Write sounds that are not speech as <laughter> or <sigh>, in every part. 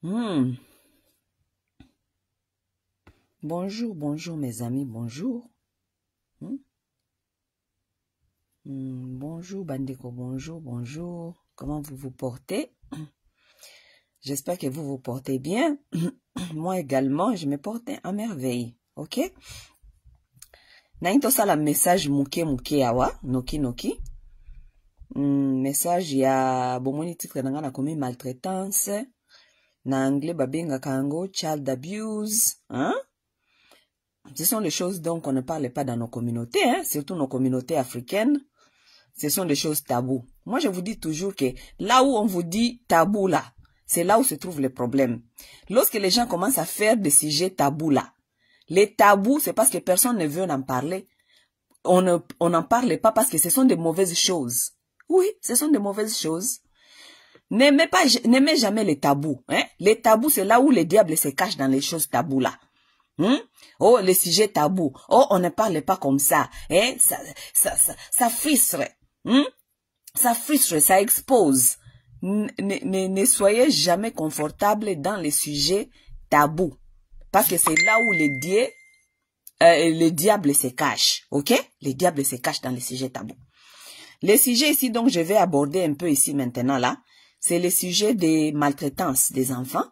Hmm. Bonjour, bonjour mes amis, bonjour. Hmm. Hmm, bonjour Bandeko, bonjour, bonjour. Comment vous vous portez J'espère que vous vous portez bien. <coughs> Moi également, je me porte à merveille. Ok la message muké Mouke awa noki noki message ya bomoni titre nanga na komi maltraitance na anglais babinga, child abuse hein? ce sont des choses dont on ne parle pas dans nos communautés hein? surtout nos communautés africaines ce sont des choses tabous. moi je vous dis toujours que là où on vous dit tabou là c'est là où se trouve le problème lorsque les gens commencent à faire des sujets tabous là les tabous c'est parce que personne ne veut en parler on n'en parle pas parce que ce sont des mauvaises choses oui ce sont des mauvaises choses N'aimez pas, n'aimez jamais les tabous. Hein? Les tabous, c'est là où le diable se cache dans les choses tabous là. Hmm? Oh, les sujets tabous. Oh, on ne parle pas comme ça. Hein? Ça, ça, ça, ça hmm? Ça ça expose. Ne, ne, soyez jamais confortable dans les sujets tabous. Parce que c'est là où les euh, le diable se cache. Ok? Le diable se cache dans les sujets tabous. Les sujets ici, donc, je vais aborder un peu ici maintenant là c'est le sujet des maltraitances des enfants.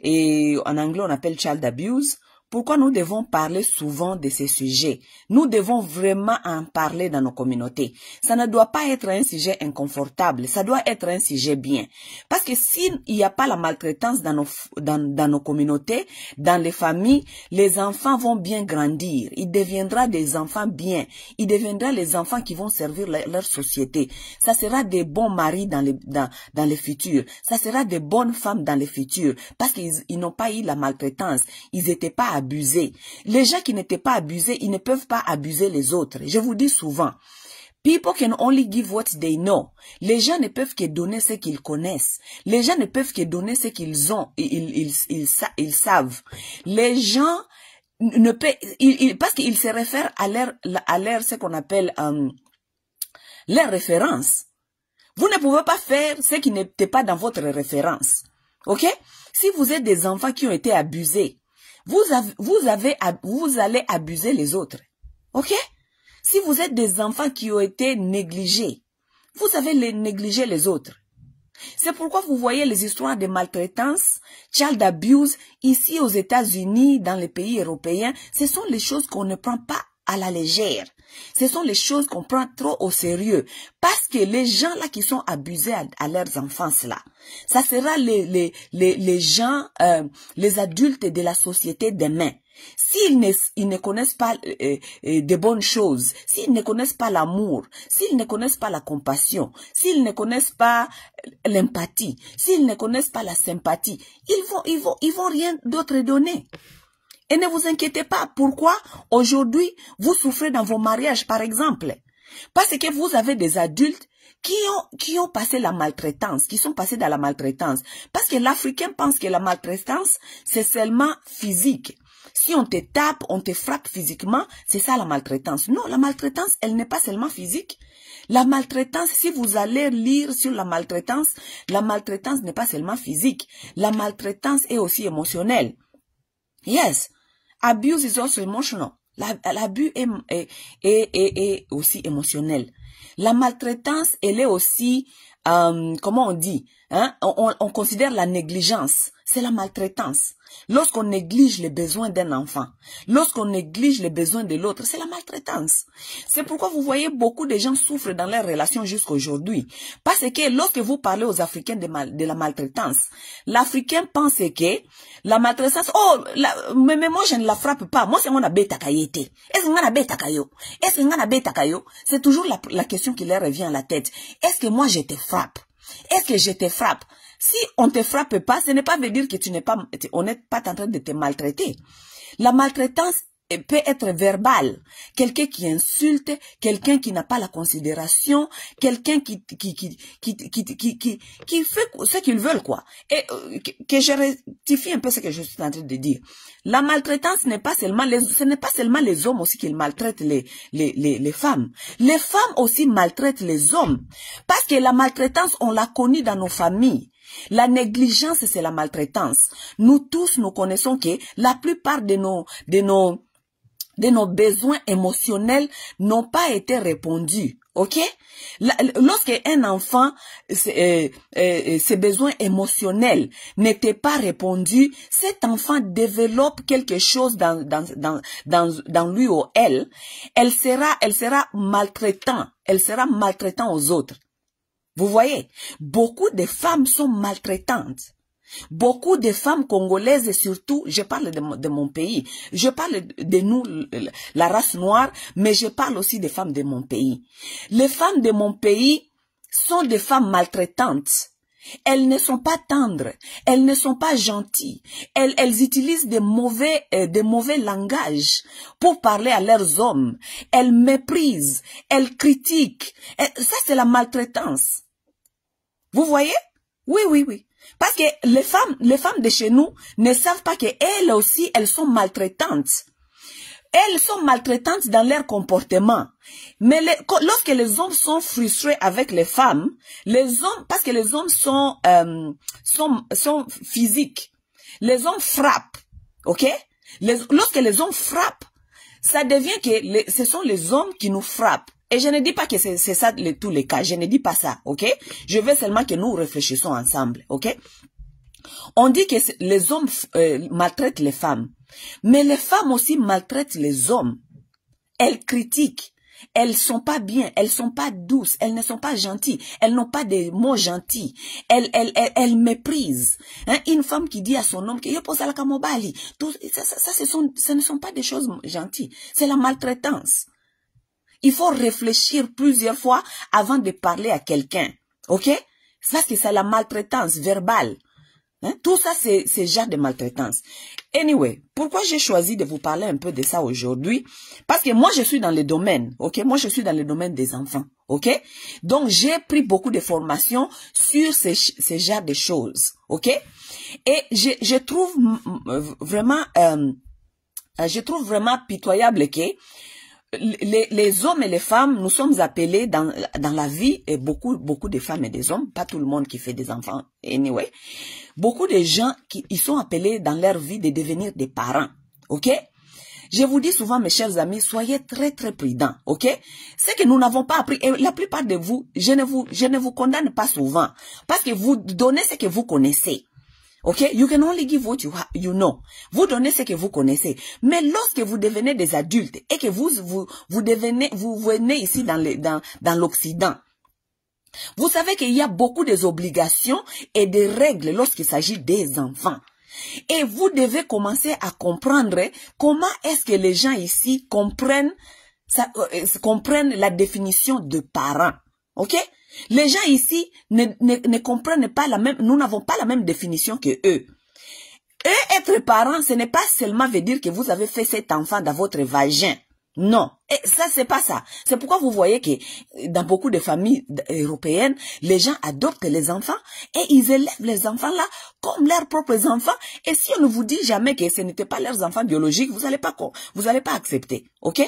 Et en anglais, on appelle child abuse. Pourquoi nous devons parler souvent de ces sujets Nous devons vraiment en parler dans nos communautés. Ça ne doit pas être un sujet inconfortable, ça doit être un sujet bien. Parce que s'il n'y a pas la maltraitance dans nos, dans, dans nos communautés, dans les familles, les enfants vont bien grandir. Ils deviendront des enfants bien. Ils deviendront les enfants qui vont servir leur, société. Ça sera des bons maris dans, les, dans, dans le futur. Ça sera des bonnes femmes dans le futur. Parce qu'ils n'ont pas eu la maltraitance. Ils n'étaient pas les gens qui n'étaient pas abusés, ils ne peuvent pas abuser les autres. Je vous dis souvent, People can only give what they know. Les gens ne peuvent que donner ce qu'ils connaissent. Les gens ne peuvent que donner ce qu'ils ont, et ils, ils, savent. Les gens ne peuvent, parce qu'ils se réfèrent à leur, à leur, ce qu'on appelle, euh, leur référence. Vous ne pouvez pas faire ce qui n'était pas dans votre référence. OK? Si vous êtes des enfants qui ont été abusés, vous, avez, vous, allez abuser les autres. OK Si vous êtes des enfants qui ont été négligés, vous avez négliger les autres. C'est pourquoi vous voyez les histoires de maltraitance, child abuse, ici aux États-Unis, dans les pays européens, ce sont les choses qu'on ne prend pas à la légère. Ce sont les choses qu'on prend trop au sérieux. Parce que les gens là qui sont abusés à, leurs enfants, là, ça sera les, gens, euh, les adultes de la société demain. S'ils ne, connaissent pas euh, euh, de bonnes choses, s'ils ne connaissent pas l'amour, s'ils ne connaissent pas la compassion, s'ils ne connaissent pas l'empathie, s'ils ne connaissent pas la sympathie, ils vont, ils vont rien d'autre donner. Et ne vous inquiétez pas. Pourquoi aujourd'hui vous souffrez dans vos mariages, par exemple Parce que vous avez des adultes qui ont, qui ont passé la maltraitance, qui sont passés dans la maltraitance. Parce que l'Africain pense que la maltraitance, c'est seulement physique. Si on te tape, on te frappe physiquement, c'est ça la maltraitance. Non, la maltraitance, elle n'est pas seulement physique. La maltraitance, si vous allez lire sur la maltraitance, la maltraitance n'est pas seulement physique. La maltraitance est aussi émotionnelle. Yes. Abuse is also emotional. L'abus est, est, est, est, aussi émotionnel. La maltraitance, elle est aussi, euh, comment on dit, hein, on, considère la négligence, c'est la maltraitance. Lorsqu'on néglige les besoins d'un enfant, lorsqu'on néglige les besoins de l'autre, c'est la maltraitance. C'est pourquoi vous voyez beaucoup de gens souffrent dans leurs relations jusqu'à aujourd'hui. Parce que lorsque vous parlez aux Africains de, la maltraitance, l'Africain pense que la maltraitance, oh, mais, moi je ne la frappe pas, moi c'est mon abétakayété. Est-ce qu'on a kayo Est-ce qu'on a C'est toujours la, la question qui leur revient à la tête. Est-ce que moi je te frappe Est-ce que je te frappe si on ne te frappe pas, ce n'est pas veut dire que tu n'es pas, on n'est pas en train de te maltraiter. La maltraitance peut être verbale. Quelqu'un qui insulte, quelqu'un qui n'a pas la considération, quelqu'un qui, qui, qui, qui, qui, qui, qui, fait ce qu'ils veulent, quoi. Et euh, que je rectifie un peu ce que je suis en train de dire. La maltraitance n'est pas seulement les, ce n'est pas seulement les hommes aussi qui maltraitent les, les, les, les femmes. Les femmes aussi maltraitent les hommes. Parce que la maltraitance, on l'a connue dans nos familles. La négligence, c'est la maltraitance. Nous tous, nous connaissons que la plupart de nos, de nos, de nos besoins émotionnels n'ont pas été répondus. Ok Lorsque un enfant, euh, euh, ses, besoins émotionnels n'étaient pas répondus, cet enfant développe quelque chose dans, dans, dans, dans, dans lui ou elle. Elle sera, elle sera maltraitant. Elle sera maltraitant aux autres. Vous voyez, beaucoup de femmes sont maltraitantes. Beaucoup de femmes congolaises, et surtout, je parle de, mon pays, je parle de nous, la race noire, mais je parle aussi des femmes de mon pays. Les femmes de mon pays sont des femmes maltraitantes. Elles ne sont pas tendres, elles ne sont pas gentilles, elles, utilisent des mauvais, euh, mauvais langages pour parler à leurs hommes, elles méprisent, elles critiquent. ça, c'est la maltraitance. Vous voyez Oui, oui, oui. Parce que les femmes, les femmes de chez nous ne savent pas qu'elles aussi, elles sont maltraitantes. Elles sont maltraitantes dans leur comportement. Mais lorsque les hommes sont frustrés avec les femmes, les hommes, parce que les hommes sont, euh, sont, sont physiques, les hommes frappent, ok? lorsque les hommes frappent, ça devient que ce sont les hommes qui nous frappent. Et je ne dis pas que c'est ça tous les cas, je ne dis pas ça, ok? Je veux seulement que nous réfléchissons ensemble, ok? On dit que les hommes euh, maltraitent les femmes. Mais les femmes aussi maltraitent les hommes. Elles critiquent. Elles sont pas bien, elles sont pas douces, elles ne sont pas gentilles, elles n'ont pas des mots gentils, elles, elles, elles, méprisent. Hein, une femme qui dit à son homme que pose la kamobali, ça, ce, ne sont pas des choses gentilles, c'est la maltraitance. Il faut réfléchir plusieurs fois avant de parler à quelqu'un, ok? Ça, c'est la maltraitance verbale. Hein? Tout ça, c'est genre de maltraitance. Anyway, pourquoi j'ai choisi de vous parler un peu de ça aujourd'hui Parce que moi, je suis dans le domaine, ok Moi, je suis dans le domaine des enfants, ok Donc, j'ai pris beaucoup de formations sur ces, genre de choses, ok Et je, trouve vraiment... Euh, je trouve vraiment pitoyable que les, les, hommes et les femmes, nous sommes appelés dans, dans la vie, et beaucoup, beaucoup de femmes et des hommes, pas tout le monde qui fait des enfants, anyway, beaucoup de gens qui ils sont appelés dans leur vie de devenir des parents. OK je vous dis souvent, mes chers amis, soyez très très prudents, ok Ce que nous n'avons pas appris, et la plupart de vous, je ne vous, je ne vous condamne pas souvent, parce que vous donnez ce que vous connaissez. Ok, you can only give what you, you know. Vous donnez ce que vous connaissez. Mais lorsque vous devenez des adultes et que vous vous vous devenez vous venez ici dans dans dans l'Occident, vous savez qu'il y a beaucoup des obligations et des règles lorsqu'il s'agit des enfants. Et vous devez commencer à comprendre comment est-ce que les gens ici comprennent, euh, euh, la définition de parents. OK Les gens ici ne, comprennent pas la même, nous n'avons pas la même définition que eux. être parent, ce n'est pas seulement veut dire que vous avez fait cet enfant dans votre vagin. Non, et ça c'est pas ça. C'est pourquoi vous voyez que euh, dans beaucoup de familles européennes, les gens adoptent les enfants et ils élèvent les enfants là comme leurs propres enfants. Et si on ne vous dit jamais que ce n'était pas leurs enfants biologiques, vous n'allez pas vous allez pas accepter, ok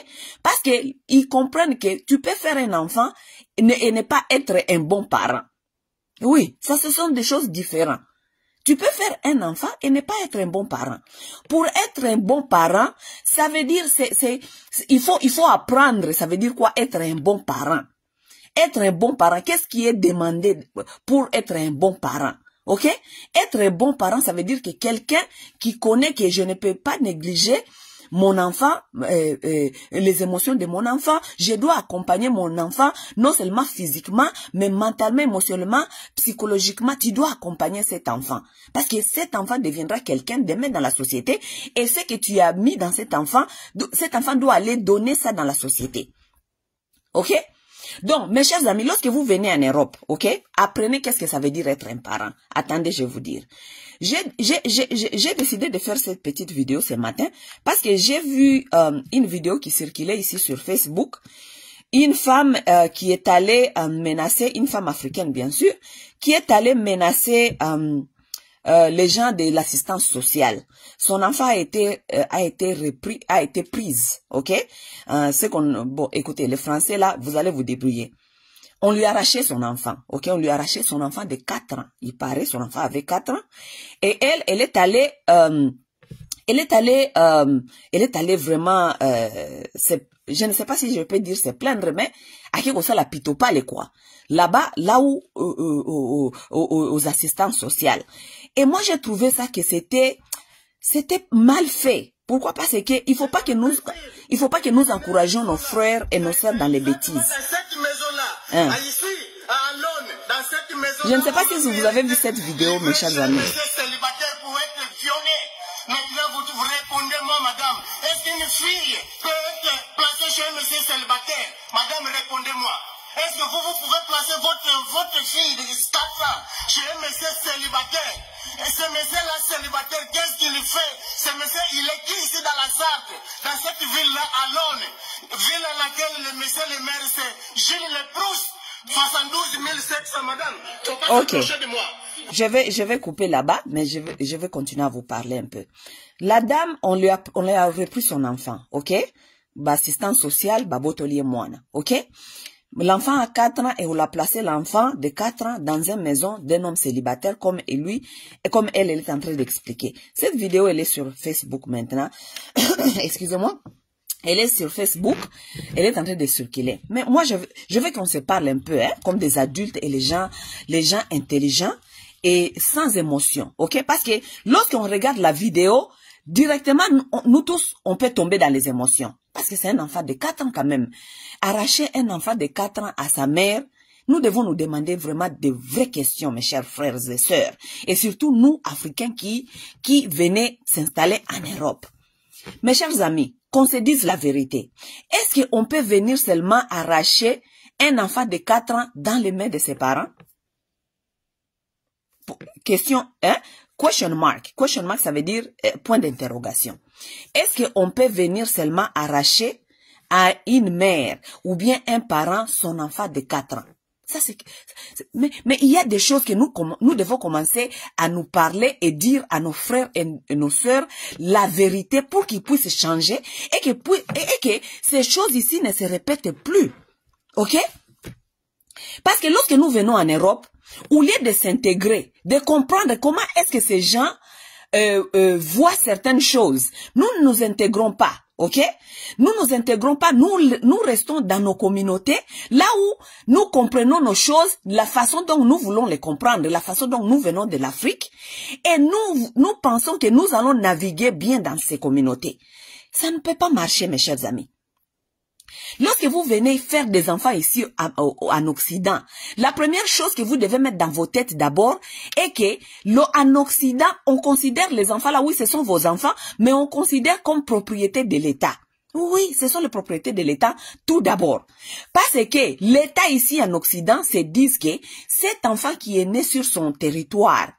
Parce que ils comprennent que tu peux faire un enfant et ne pas être un bon parent. Oui, ça ce sont des choses différentes. Tu peux faire un enfant et ne pas être un bon parent. Pour être un bon parent, ça veut dire c'est il faut il faut apprendre. Ça veut dire quoi être un bon parent. Être un bon parent. Qu'est-ce qui est demandé pour être un bon parent? Ok? Être un bon parent, ça veut dire que quelqu'un qui connaît que je ne peux pas négliger mon enfant, euh, euh, les émotions de mon enfant. Je dois accompagner mon enfant, non seulement physiquement, mais mentalement, émotionnellement, psychologiquement. Tu dois accompagner cet enfant. Parce que cet enfant deviendra quelqu'un demain dans la société. Et ce que tu as mis dans cet enfant, cet enfant doit aller donner ça dans la société. OK donc, mes chers amis, lorsque vous venez en Europe, ok, apprenez qu'est-ce que ça veut dire être un parent. Attendez, je vais vous dire. J'ai décidé de faire cette petite vidéo ce matin parce que j'ai vu euh, une vidéo qui circulait ici sur Facebook. Une femme euh, qui est allée euh, menacer, une femme africaine bien sûr, qui est allée menacer les gens de l'assistance sociale. Son enfant a été a été repris, a été prise, ok. c'est qu'on bon, écoutez, les Français là, vous allez vous débrouiller. On lui arrachait son enfant. OK, on lui arrachait son enfant de 4 ans. Il paraît, son enfant avait 4 ans. Et elle, elle est allée... Euh, elle est allée, euh, elle est allée vraiment, euh, je ne sais pas si je peux dire se plaindre, mais à qui ça la les quoi. Là-bas, là où aux, assistants sociales. Et moi j'ai trouvé ça que c'était, c'était mal fait. Pourquoi Parce qu'il ne faut pas que nous, il faut pas que nous encourageons nos frères et nos sœurs dans les bêtises. Hein? Je ne sais pas si vous avez vu cette vidéo, mes chers amis. Vous répondez-moi, madame. Est-ce qu'une fille peut être placée chez un monsieur célibataire Madame, répondez-moi. Est-ce que vous, vous pouvez placer votre, votre fille de 4 ans chez un monsieur célibataire Et ce monsieur-là célibataire, qu'est-ce qu'il fait Ce monsieur, il est qui ici dans la Sarthe, dans cette ville-là, à Lone, ville à laquelle le monsieur le maire, c'est Gilles Leprousse 72 700, madame. ok. Je vais, je vais couper là-bas, mais je vais, je vais continuer à vous parler un peu. La dame, on lui a, on lui a repris son enfant, ok? Bah, social, sociale, Babotolier Moine, ok? L'enfant a 4 ans et on l'a placé l'enfant de 4 ans dans une maison d'un homme célibataire comme lui et comme elle, est en train d'expliquer. Cette vidéo, elle est sur Facebook maintenant. <coughs> Excusez-moi. Elle est sur Facebook, elle est en train de circuler. Mais moi, je, veux, je veux qu'on se parle un peu, hein, comme des adultes et les gens, les gens intelligents et sans émotion, ok? Parce que lorsqu'on regarde la vidéo, directement, nous tous, on peut tomber dans les émotions. Parce que c'est un enfant de 4 ans quand même. Arracher un enfant de 4 ans à sa mère, nous devons nous demander vraiment de vraies questions, mes chers frères et sœurs. Et surtout, nous, Africains qui, qui s'installer en Europe. Mes chers amis, qu'on se dise la vérité. Est-ce qu'on peut venir seulement arracher un enfant de 4 ans dans les mains de ses parents Question, hein Question mark. Question mark, ça veut dire euh, point d'interrogation. Est-ce qu'on peut venir seulement arracher à une mère ou bien un parent son enfant de 4 ans ça, mais, il y a des choses que nous, nous devons commencer à nous parler et dire à nos frères et, nos sœurs la vérité pour qu'ils puissent changer et que, et que ces choses ici ne se répètent plus. OK? Parce que lorsque nous venons en Europe, au lieu de s'intégrer, de comprendre comment est-ce que ces gens euh, euh, voient certaines choses, nous ne nous intégrons pas. OK Nous nous intégrons pas, nous, nous restons dans nos communautés, là où nous comprenons nos choses, la façon dont nous voulons les comprendre, la façon dont nous venons de l'Afrique, et nous, nous pensons que nous allons naviguer bien dans ces communautés. Ça ne peut pas marcher, mes chers amis. Lorsque vous venez faire des enfants ici en Occident, la première chose que vous devez mettre dans vos têtes d'abord est que le, en Occident, on considère les enfants là, oui, ce sont vos enfants, mais on considère comme propriété de l'État. Oui, ce sont les propriétés de l'État tout d'abord. Parce que l'État ici en Occident se dit que cet enfant qui est né sur son territoire,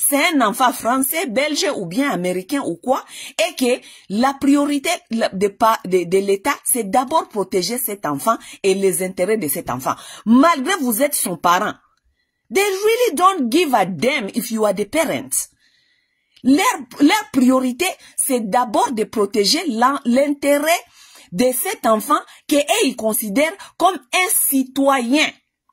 c'est un enfant français, belge ou bien américain ou quoi, et que la priorité de, de l'État, c'est d'abord protéger cet enfant et les intérêts de cet enfant. Malgré vous êtes son parent, they really don't give a damn if you are the parent. Leur, leur priorité, c'est d'abord de protéger l'intérêt de cet enfant que considèrent comme un citoyen.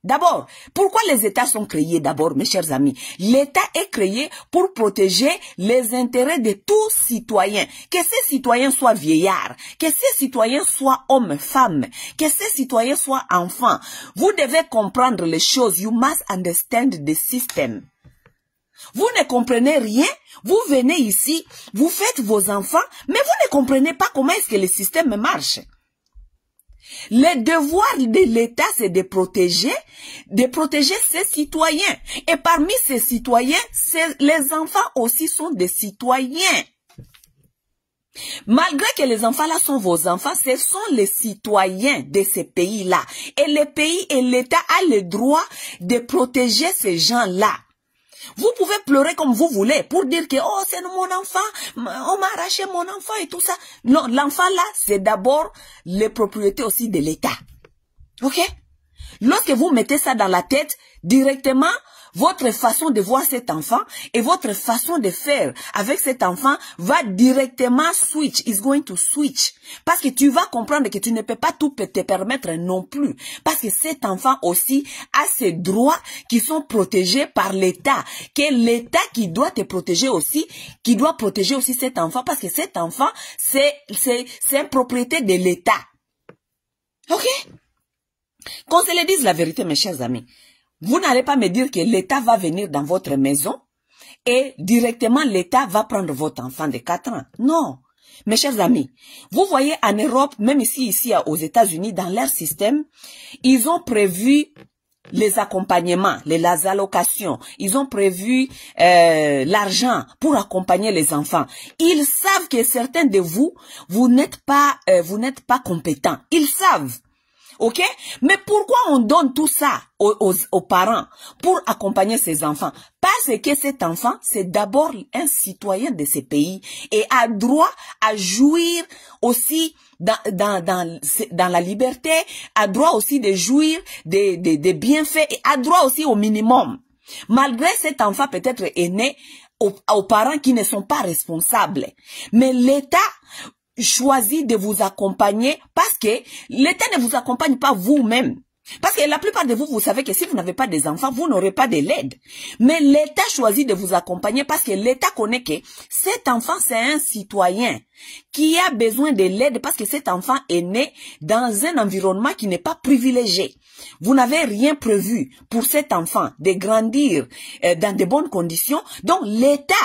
D'abord, pourquoi les États sont créés d'abord, mes chers amis L'État est créé pour protéger les intérêts de tous citoyens. Que ces citoyens soient vieillards, que ces citoyens soient hommes, femmes, que ces citoyens soient enfants. Vous devez comprendre les choses. You must understand the system. Vous ne comprenez rien, vous venez ici, vous faites vos enfants, mais vous ne comprenez pas comment est-ce que le système marche. Le devoir de l'État, c'est de protéger, de protéger ses citoyens. Et parmi ces citoyens, les enfants aussi sont des citoyens. Malgré que les enfants-là sont vos enfants, ce sont les citoyens de ces pays-là. Et le pays et l'État a le droit de protéger ces gens-là. Vous pouvez pleurer comme vous voulez pour dire que, oh, c'est mon enfant, on m'a arraché mon enfant et tout ça. Non, l'enfant là, c'est d'abord les propriétés aussi de l'État. OK Lorsque vous mettez ça dans la tête, directement, votre façon de voir cet enfant et votre façon de faire avec cet enfant va directement switch. It's going to switch. Parce que tu vas comprendre que tu ne peux pas tout te permettre non plus. Parce que cet enfant aussi a ses droits qui sont protégés par l'État. Que l'État qui doit te protéger aussi, qui doit protéger aussi cet enfant. Parce que cet enfant, c'est, c'est, c'est une propriété de l'État. OK? Qu'on se le dise la vérité, mes chers amis. Vous n'allez pas me dire que l'État va venir dans votre maison et directement l'État va prendre votre enfant de 4 ans. Non. Mes chers amis, vous voyez en Europe, même ici, ici aux États-Unis, dans leur système, ils ont prévu les accompagnements, les, allocations. Ils ont prévu euh, l'argent pour accompagner les enfants. Ils savent que certains de vous, vous n'êtes pas, euh, vous n'êtes pas compétents. Ils savent. OK Mais pourquoi on donne tout ça aux, parents pour accompagner ses enfants Parce que cet enfant, c'est d'abord un citoyen de ce pays et a droit à jouir aussi dans, dans, dans, dans la liberté, a droit aussi de jouir des, des, bienfaits et a droit aussi au minimum. Malgré cet enfant peut-être est né aux, parents qui ne sont pas responsables. Mais l'État choisi de vous accompagner parce que l'État ne vous accompagne pas vous-même. Parce que la plupart de vous, vous savez que si vous n'avez pas des enfants, vous n'aurez pas de l'aide. Mais l'État choisit de vous accompagner parce que l'État connaît que cet enfant, c'est un citoyen qui a besoin de l'aide parce que cet enfant est né dans un environnement qui n'est pas privilégié. Vous n'avez rien prévu pour cet enfant de grandir euh, dans de bonnes conditions. Donc l'État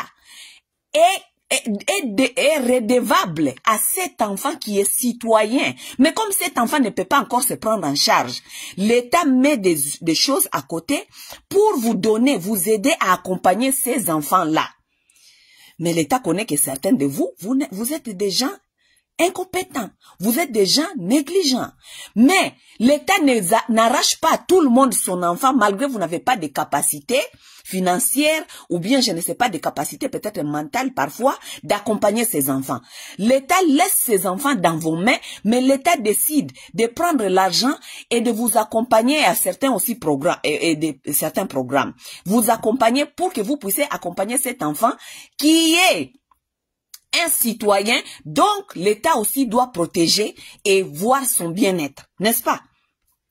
est est, est, redevable à cet enfant qui est citoyen. Mais comme cet enfant ne peut pas encore se prendre en charge, l'État met des, choses à côté pour vous donner, vous aider à accompagner ces enfants-là. Mais l'État connaît que certains de vous, vous, vous êtes des gens incompétents, vous êtes des gens négligents. Mais l'État n'arrache pas tout le monde son enfant malgré vous n'avez pas de capacités financières ou bien je ne sais pas de capacités peut-être mentale parfois d'accompagner ses enfants. L'État laisse ses enfants dans vos mains, mais l'État décide de prendre l'argent et de vous accompagner à certains aussi programmes et de, certains programmes. Vous accompagner pour que vous puissiez accompagner cet enfant qui est un citoyen, donc l'État aussi doit protéger et voir son bien-être, n'est-ce pas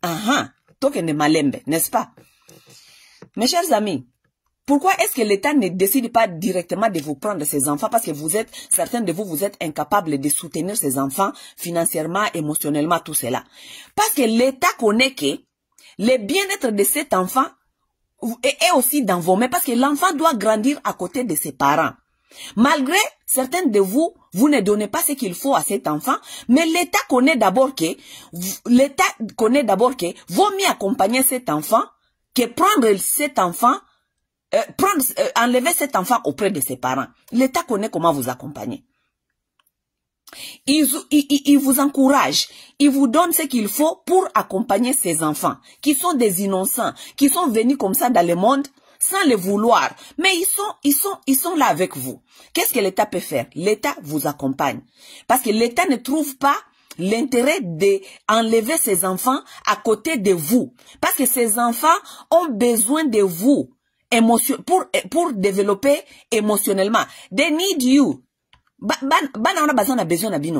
Ah uh malembe, n'est-ce pas Mes chers amis, pourquoi est-ce que l'État ne décide pas directement de vous prendre ses enfants Parce que vous êtes, certains de vous, vous êtes incapables de soutenir ses enfants financièrement, émotionnellement, tout cela. Parce que l'État connaît que le bien-être de cet enfant est aussi dans vos mains parce que l'enfant doit grandir à côté de ses parents. Malgré certains de vous, vous ne donnez pas ce qu'il faut à cet enfant, mais l'État connaît d'abord que l'État connaît d'abord que vaut mieux accompagner cet enfant que prendre cet enfant, euh, prendre, euh, enlever cet enfant auprès de ses parents. L'État connaît comment vous accompagner. il, vous encourage, il vous donne ce qu'il faut pour accompagner ces enfants qui sont des innocents, qui sont venus comme ça dans le monde sans le vouloir. Mais ils sont, ils sont, ils sont là avec vous. Qu'est-ce que l'État peut faire L'État vous accompagne. Parce que l'État ne trouve pas l'intérêt d'enlever ses enfants à côté de vous. Parce que ses enfants ont besoin de vous pour, pour développer émotionnellement. They need you. Bana on a besoin de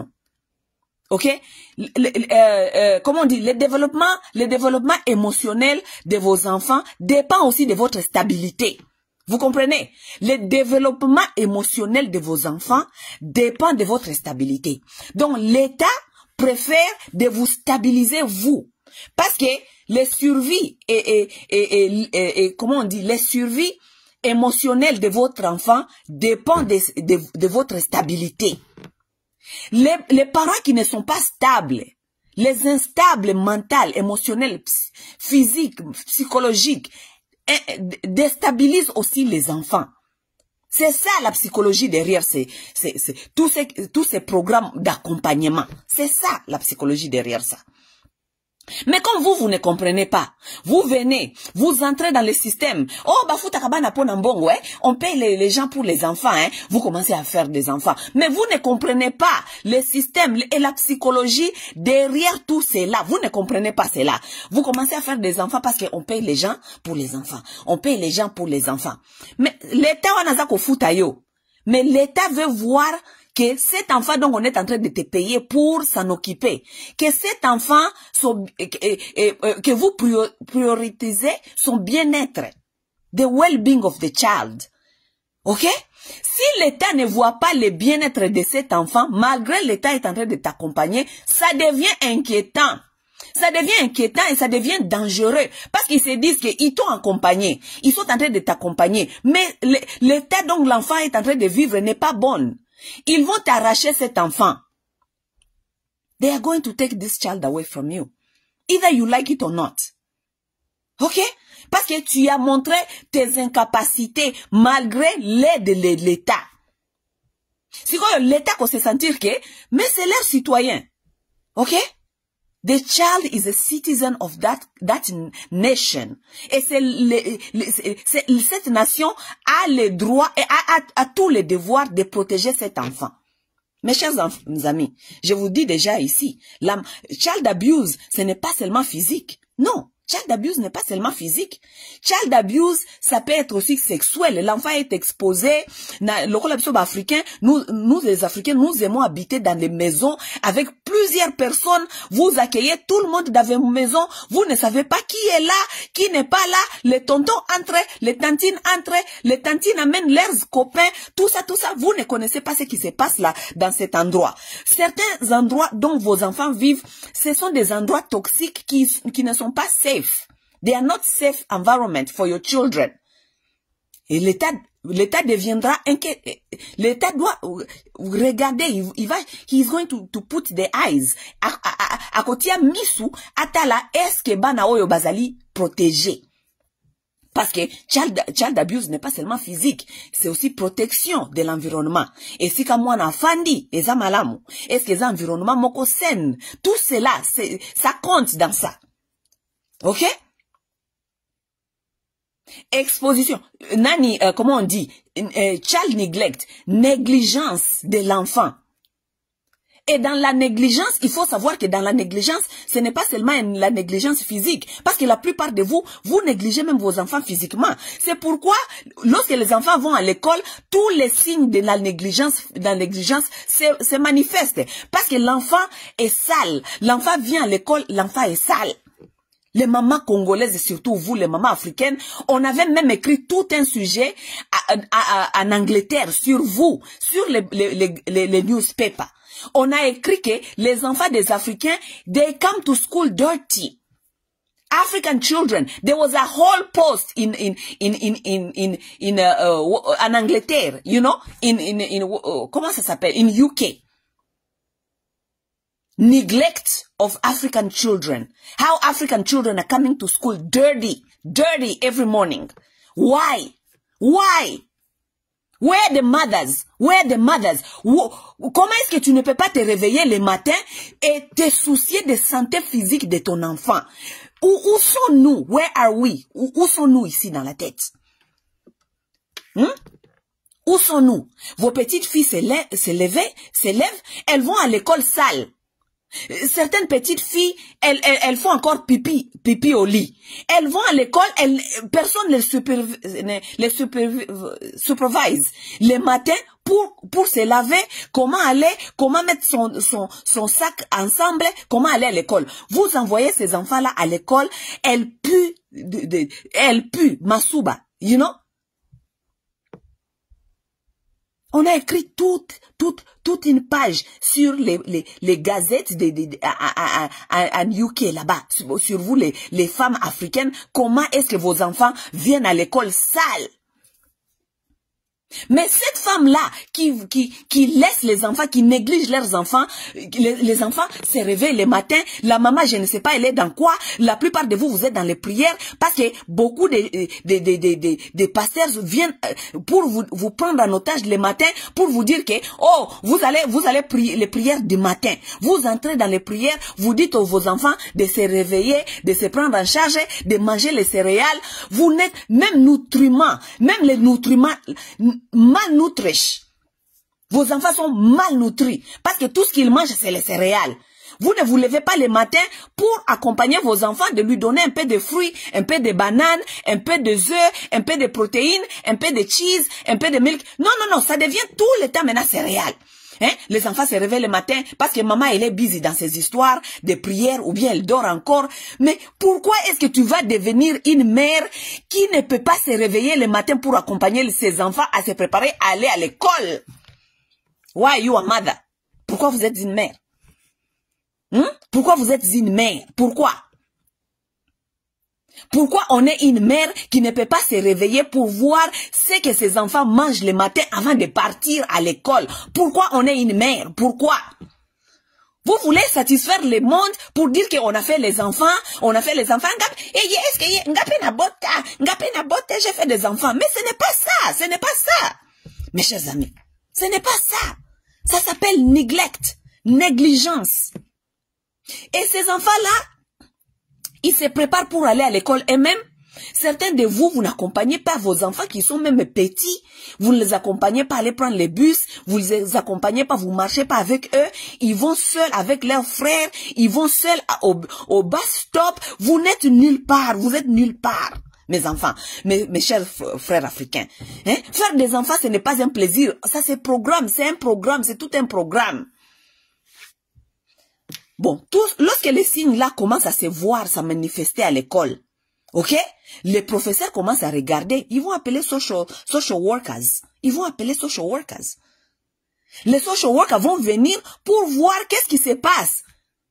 OK euh, euh, Comment on dit Le développement, le développement émotionnel de vos enfants dépend aussi de votre stabilité. Vous comprenez Le développement émotionnel de vos enfants dépend de votre stabilité. Donc l'État préfère de vous stabiliser vous. Parce que les survies et, et, et, et comment on dit Les survies émotionnelles de votre enfant dépend de, de votre stabilité. Les, parents qui ne sont pas stables, les instables mentales, émotionnels, physiques, psychologiques, eh, eh, déstabilisent aussi les enfants. C'est ça la psychologie derrière ces, tous ces programmes d'accompagnement. C'est ça la psychologie derrière ça. Mais comme vous, vous ne comprenez pas, vous venez, vous entrez dans le système. Oh, kabana eh. On paye les, gens pour les enfants, hein? Vous commencez à faire des enfants. Mais vous ne comprenez pas le système et la psychologie derrière tout cela. Vous ne comprenez pas cela. Vous commencez à faire des enfants parce qu'on paye les gens pour les enfants. On paye les gens pour les enfants. Mais l'État, on a yo. Mais l'État veut voir que cet enfant dont on est en train de te payer pour s'en occuper, que cet enfant, eh, eh, eh, que vous priorisez son bien-être, the well-being of the child. OK? Si l'État ne voit pas le bien-être de cet enfant, malgré l'État est en train de t'accompagner, ça devient inquiétant. Ça devient inquiétant et ça devient dangereux parce qu'ils se disent qu'ils t'ont accompagné. Ils sont en train de t'accompagner. Mais l'état dont l'enfant est en train de vivre n'est pas bonne. Ils vont t'arracher cet enfant. They are going to take this child away from you. Either you like it or not. OK Parce que tu as montré tes incapacités malgré l'aide de l'État. C'est quoi l'État qu'on se sentir que, mais c'est leur citoyen. OK The child is a citizen of that, that nation. Et cette nation a les droits et a, a, tous les devoirs de protéger cet enfant. Mes chers amis, je vous dis déjà ici, la child abuse, ce n'est pas seulement physique. Non, child abuse n'est pas seulement physique. Child abuse, ça peut être aussi sexuel. L'enfant est exposé. Le africain, nous, nous les Africains, nous aimons habiter dans des maisons avec plusieurs personnes, vous accueillez tout le monde dans vos maisons, vous ne savez pas qui est là, qui n'est pas là, les tontons entrent, les tantines entrent, les tantines amènent leurs copains, tout ça, tout ça, vous ne connaissez pas ce qui se passe là, dans cet endroit. Certains endroits dont vos enfants vivent, ce sont des endroits toxiques qui, qui ne sont pas safe. They are not safe environment for your children. Et l'État L'État deviendra inquiet. L'État doit regarder. Il, va va, he's going to, to put the eyes. à misu atala que bana oyo bazali protégé. Parce que child, child abuse n'est pas seulement physique, c'est aussi protection de l'environnement. Et si comme moi fandi, et est-ce que l'environnement moko saine, tout cela, ça compte dans ça. Ok? Exposition. Nani, euh, comment on dit euh, Child neglect. Négligence de l'enfant. Et dans la négligence, il faut savoir que dans la négligence, ce n'est pas seulement la négligence physique. Parce que la plupart de vous, vous négligez même vos enfants physiquement. C'est pourquoi, lorsque les enfants vont à l'école, tous les signes de la négligence, la se manifestent. Parce que l'enfant est sale. L'enfant vient à l'école, l'enfant est sale les mamans congolaises et surtout vous, les mamans africaines, on avait même écrit tout un sujet à, en Angleterre sur vous, sur les, les, newspapers. On a écrit que les enfants des Africains, they come to school dirty. African children. There was a whole post in in in in in in uh, uh, uh, en Angleterre, you know, in in in comment ça s'appelle, in UK neglect of African children, how African children are coming to school dirty, dirty every morning. Why? Why? Where the mothers? Where the mothers? comment est-ce que tu ne peux pas te réveiller le matin et te soucier de santé physique de ton enfant? Où, où sont-nous? Where are we? Où, où sont-nous ici dans la tête? Hmm? Où sont-nous? Vos petites filles se lèvent, se lèvent, elles vont à l'école sale. Certaines petites filles, elles, elles, font encore pipi, pipi au lit. Elles vont à l'école, personne ne les, supervise les matins pour, pour se laver, comment aller, comment mettre son, son, son sac ensemble, comment aller à l'école. Vous envoyez ces enfants-là à l'école, elles puent, elles puent, Masuba, you know? On a écrit toute, toute, toute une page sur les, gazettes de, à, à, là-bas, sur, vous les, les femmes africaines. Comment est-ce que vos enfants viennent à l'école sale mais cette femme-là qui, qui, qui, laisse les enfants, qui néglige leurs enfants, les, les enfants se réveillent le matin, la maman, je ne sais pas, elle est dans quoi. La plupart de vous, vous êtes dans les prières parce que beaucoup de, euh, de, de, pasteurs viennent euh, pour vous, vous prendre en otage le matin pour vous dire que, oh, vous allez, vous allez prier les prières du matin. Vous entrez dans les prières, vous dites aux vos enfants de se réveiller, de se prendre en charge, de manger les céréales. Vous n'êtes même nutriments, même les nutriments malnutris. Vos enfants sont malnutris parce que tout ce qu'ils mangent, c'est les céréales. Vous ne vous levez pas le matin pour accompagner vos enfants de lui donner un peu de fruits, un peu de bananes, un peu de œufs, un peu de protéines, un peu de cheese, un peu de milk. Non, non, non, ça devient tout le temps maintenant céréales. Hein? Les enfants se réveillent le matin parce que maman, elle est busy dans ses histoires de prières ou bien elle dort encore. Mais pourquoi est-ce que tu vas devenir une mère qui ne peut pas se réveiller le matin pour accompagner ses enfants à se préparer à aller à l'école? Why you a mother? Pourquoi vous êtes une mère? Hein? Pourquoi vous êtes une mère? Pourquoi? Pourquoi on est une mère qui ne peut pas se réveiller pour voir ce que ses enfants mangent le matin avant de partir à l'école Pourquoi on est une mère Pourquoi vous voulez satisfaire le monde pour dire qu'on a fait les enfants, on a fait les enfants, j'ai fait des enfants. Mais ce n'est pas ça, ce n'est pas ça. Mes chers amis, ce n'est pas ça. Ça s'appelle neglect, négligence. Et ces enfants-là, ils se préparent pour aller à l'école et même certains de vous, vous n'accompagnez pas vos enfants qui sont même petits. Vous ne les accompagnez pas à aller prendre les bus, vous ne les accompagnez pas, vous marchez pas avec eux. Ils vont seuls avec leurs frères, ils vont seuls au, bas bus stop. Vous n'êtes nulle part, vous êtes nulle part mes enfants, mes, mes chers frères africains. Hein? Faire des enfants, ce n'est pas un plaisir. Ça, c'est programme, c'est un programme, c'est tout un programme. Bon, lorsque les signes-là commencent à se voir, à manifester à l'école, ok Les professeurs commencent à regarder, ils vont appeler social, social workers. Ils vont appeler social workers. Les social workers vont venir pour voir qu'est-ce qui se passe.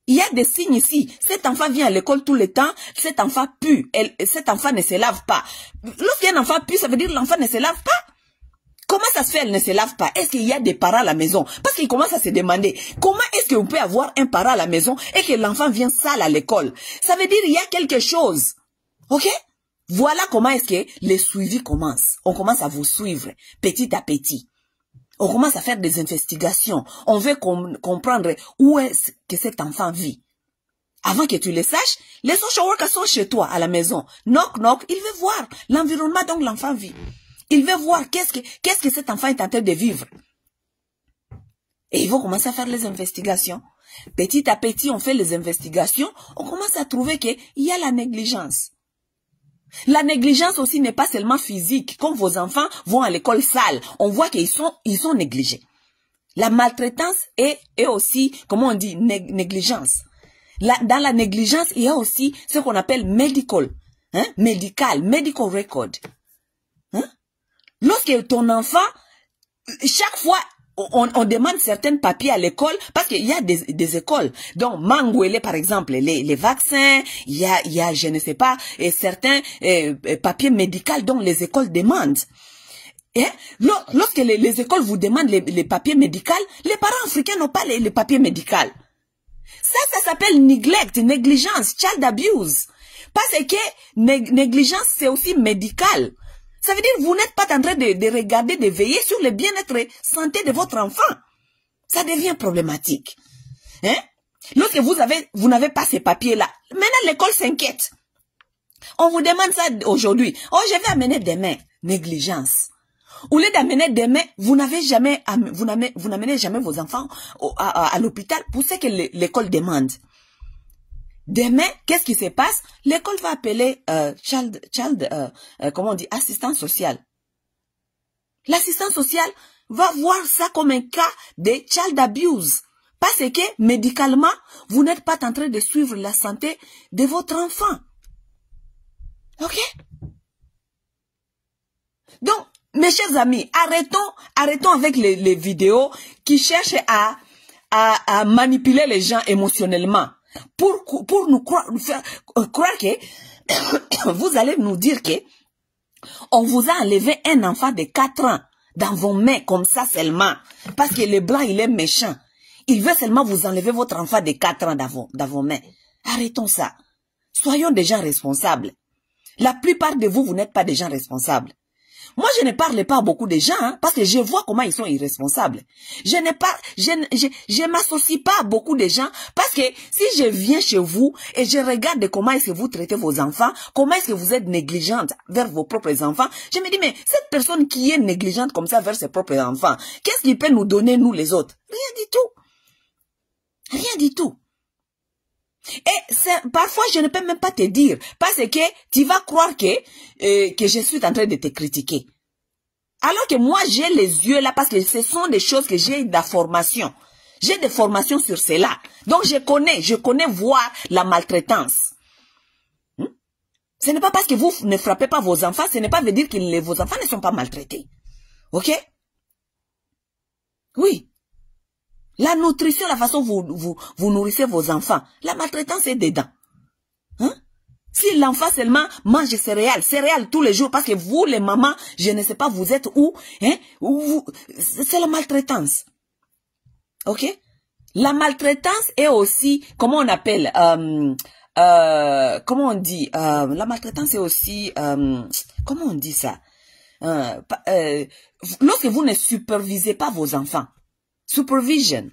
Il y a des signes ici. Cet enfant vient à l'école tout le temps. Cet enfant pue. cet enfant ne se lave pas. un enfant pue, ça veut dire l'enfant ne se lave pas. Comment ça se fait elle ne se lave pas Est-ce qu'il y a des parents à la maison Parce qu'il commence à se demander comment est-ce qu'on peut avoir un parent à la maison et que l'enfant vient sale à l'école. Ça veut dire il y a quelque chose. OK Voilà comment est-ce que les suivi commencent. On commence à vous suivre petit à petit. On commence à faire des investigations. On veut comprendre où est-ce que cet enfant vit. Avant que tu le saches, les social workers sont chez toi, à la maison. Knock, knock, il veut voir l'environnement dont l'enfant vit. Il veut voir qu'est-ce que, qu'est-ce que cet enfant est en train de vivre. Et ils vont commencer à faire les investigations. Petit à petit, on fait les investigations. On commence à trouver qu'il y a la négligence. La négligence aussi n'est pas seulement physique. Quand vos enfants vont à l'école sale, on voit qu'ils sont, ils sont négligés. La maltraitance est, est aussi, comment on dit, négligence. dans la négligence, il y a aussi ce qu'on appelle medical, hein, médical, medical record. Lorsque ton enfant, chaque fois, on, on demande certains papiers à l'école parce qu'il y a des, écoles. Donc, Mangwele, par exemple, les, les vaccins, il y a, il y a, je ne sais pas, et certains euh, euh, papiers médicaux dont les écoles demandent. Et lorsque les, écoles vous demandent les, papiers médicaux, les parents africains n'ont pas les, papiers médicaux. Ça, ça s'appelle neglect, négligence, child abuse. Parce que négligence, c'est aussi médical. Ça veut dire que vous n'êtes pas en train de, regarder, de veiller sur le bien-être santé de votre enfant. Ça devient problématique. Hein? Lorsque vous avez, vous n'avez pas ces papiers-là, maintenant l'école s'inquiète. On vous demande ça aujourd'hui. Oh, je vais amener demain. Négligence. Au lieu d'amener demain, vous n'avez jamais, vous n'amenez jamais vos enfants à l'hôpital pour ce que l'école demande. Demain, qu'est-ce qui se passe L'école va appeler euh, child, child euh, euh comment on dit, assistant social. L'assistant social va voir ça comme un cas de child abuse. Parce que médicalement, vous n'êtes pas en train de suivre la santé de votre enfant. OK Donc, mes chers amis, arrêtons, arrêtons avec les, les vidéos qui cherchent à, à manipuler les gens émotionnellement pour, pour nous croire, faire, euh, croire que <coughs> vous allez nous dire que on vous a enlevé un enfant de 4 ans dans vos mains comme ça seulement. Parce que le blanc, il est méchant. Il veut seulement vous enlever votre enfant de 4 ans dans vos, dans vos mains. Arrêtons ça. Soyons des gens responsables. La plupart de vous, vous n'êtes pas des gens responsables. Moi, je ne parle pas à beaucoup de gens hein, parce que je vois comment ils sont irresponsables. Je ne pas, je, je, m'associe pas à beaucoup de gens parce que si je viens chez vous et je regarde comment est-ce que vous traitez vos enfants, comment est-ce que vous êtes négligente vers vos propres enfants, je me dis mais cette personne qui est négligente comme ça vers ses propres enfants, qu'est-ce qu'il peut nous donner nous les autres Rien du tout. Rien du tout. Et parfois, je ne peux même pas te dire parce que tu vas croire que, euh, que je suis en train de te critiquer. Alors que moi, j'ai les yeux là parce que ce sont des choses que j'ai la formation. J'ai des formations sur cela. Donc, je connais, je connais voir la maltraitance. Hmm? Ce n'est pas parce que vous ne frappez pas vos enfants, ce n'est pas veut dire que les, vos enfants ne sont pas maltraités. OK Oui. La nutrition, la façon vous, vous, vous nourrissez vos enfants. La maltraitance est dedans. Hein? Si l'enfant seulement mange céréales, céréales tous les jours, parce que vous, les mamans, je ne sais pas, vous êtes où, hein? c'est la maltraitance. OK? La maltraitance est aussi, comment on appelle, euh, euh comment on dit, euh, la maltraitance est aussi, euh, comment on dit ça? lorsque vous ne supervisez pas vos enfants, supervision.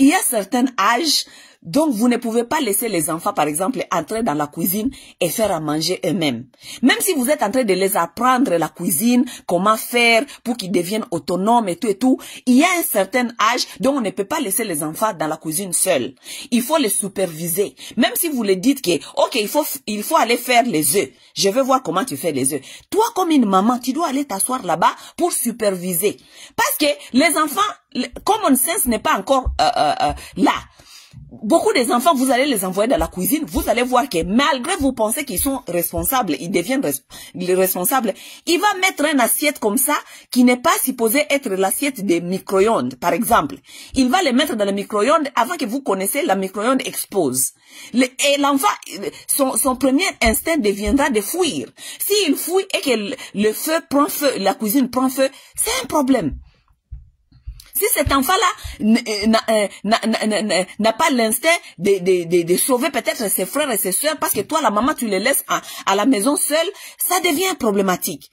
Yes, certain âge Donc, vous ne pouvez pas laisser les enfants, par exemple, entrer dans la cuisine et faire à manger eux-mêmes. Même si vous êtes en train de les apprendre la cuisine, comment faire pour qu'ils deviennent autonomes et tout et tout, il y a un certain âge, dont on ne peut pas laisser les enfants dans la cuisine seuls. Il faut les superviser. Même si vous les dites que, ok, il faut, il faut aller faire les œufs. Je veux voir comment tu fais les œufs. Toi, comme une maman, tu dois aller t'asseoir là-bas pour superviser. Parce que les enfants, le common sense n'est pas encore euh, euh, euh, là. Beaucoup des enfants, vous allez les envoyer dans la cuisine, vous allez voir que malgré vous pensez qu'ils sont responsables, ils deviennent responsables. Il va mettre une assiette comme ça qui n'est pas supposée être l'assiette des micro-ondes, par exemple. Il va les mettre dans le micro-ondes avant que vous connaissez la micro-ondes expose. et l'enfant, son, son, premier instinct deviendra de fuir. S'il fuit et que le feu prend feu, la cuisine prend feu, c'est un problème si cet enfant-là euh, euh, n'a pas l'instinct de, sauver peut-être ses frères et ses soeurs parce que toi, la maman, tu les laisses à, la maison seule, ça devient problématique.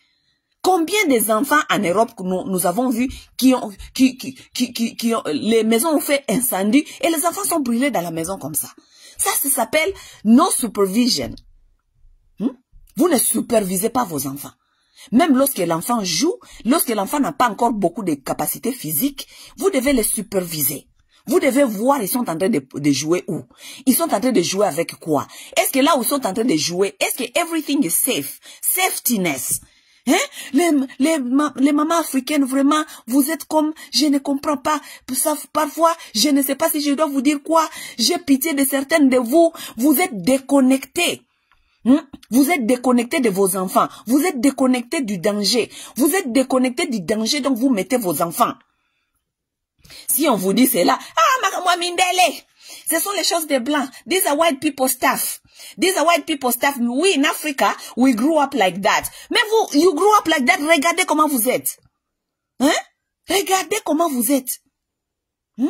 Combien des enfants en Europe que nous, avons vu qui ont, qui, qui, qui, les maisons ont fait incendie et les enfants sont brûlés dans la maison comme ça. Ça, ça s'appelle no supervision. Hmm? Vous ne supervisez pas vos enfants. Même lorsque l'enfant joue, lorsque l'enfant n'a pas encore beaucoup de capacités physiques, vous devez les superviser. Vous devez voir ils sont en train de, jouer où. Ils sont en train de jouer avec quoi. Est-ce que là où ils sont en train de jouer, est-ce que everything is safe? safeness? Hein? Les, les, les, mamans africaines, vraiment, vous êtes comme, je ne comprends pas. Parfois, je ne sais pas si je dois vous dire quoi. J'ai pitié de certaines de vous. Vous êtes déconnectés. Hmm? Vous êtes déconnecté de vos enfants. Vous êtes déconnecté du danger. Vous êtes déconnecté du danger donc vous mettez vos enfants. Si on vous dit cela, ah, moi, Mindele, ce sont les choses des blancs. These are white people stuff. These are white people stuff. We in Africa, we grew up like that. Mais vous, you grew up like that. Regardez comment vous êtes. Hein? Regardez comment vous êtes. Hmm?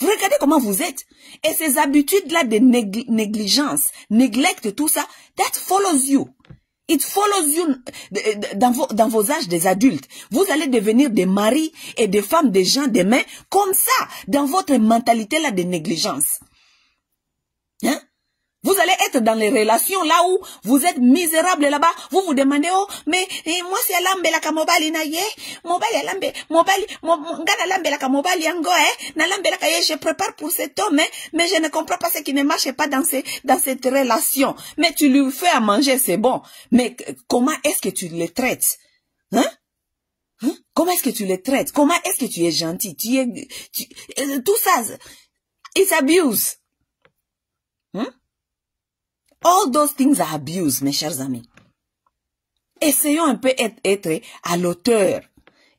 Regardez comment vous êtes. Et ces habitudes-là de négligence, neglect, tout ça, that follows you. It follows you euh, dans vos, dans vos âges des adultes. Vous allez devenir des maris et des femmes, des gens, des mains, comme ça, dans votre mentalité-là de négligence. Hein? Vous allez être dans les relations là où vous êtes misérable là-bas. Vous vous demandez, oh, mais eh, moi c'est alambe la kamobali na Mobali alambe, mobali, mon alambe la kamobali eh. Na la je prépare pour cet homme, eh. mais je ne comprends pas ce qui ne marche pas dans, ce dans cette relation. Mais tu lui fais à manger, c'est bon. Mais comment est-ce que tu les traites? Hein? hein? Comment est-ce que tu les traites? Comment est-ce que tu es gentil? Tu es, tu, euh, tout ça, it's abuse. All those things are abuse, mes chers amis. Essayons un peu d'être à l'auteur.